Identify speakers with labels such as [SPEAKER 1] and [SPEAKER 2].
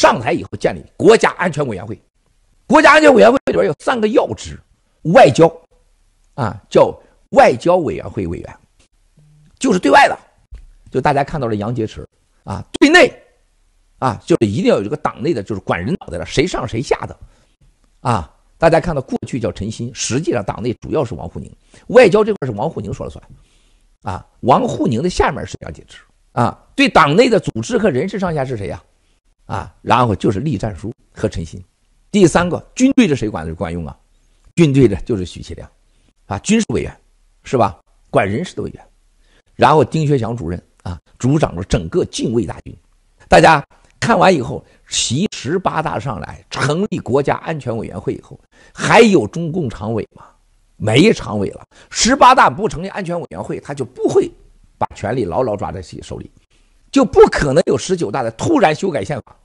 [SPEAKER 1] 上台以后建立国家安全委员会，国家安全委员会里边有三个要职，外交，啊叫外交委员会委员，就是对外的，就大家看到了杨洁篪，啊对内，啊就是一定要有一个党内的就是管人，脑袋的，谁上谁下的，啊大家看到过去叫陈新，实际上党内主要是王沪宁，外交这块是王沪宁说了算，啊王沪宁的下面是杨洁篪，啊对党内的组织和人事上下是谁呀？啊，然后就是栗战书和陈新，第三个军队的谁管的管用啊？军队的就是许其亮，啊，军事委员是吧？管人事的委员，然后丁薛祥主任啊，主掌着整个禁卫大军。大家看完以后，习十八大上来成立国家安全委员会以后，还有中共常委吗？没常委了。十八大不成立安全委员会，他就不会把权力牢牢抓在手里，就不可能有十九大的突然修改宪法。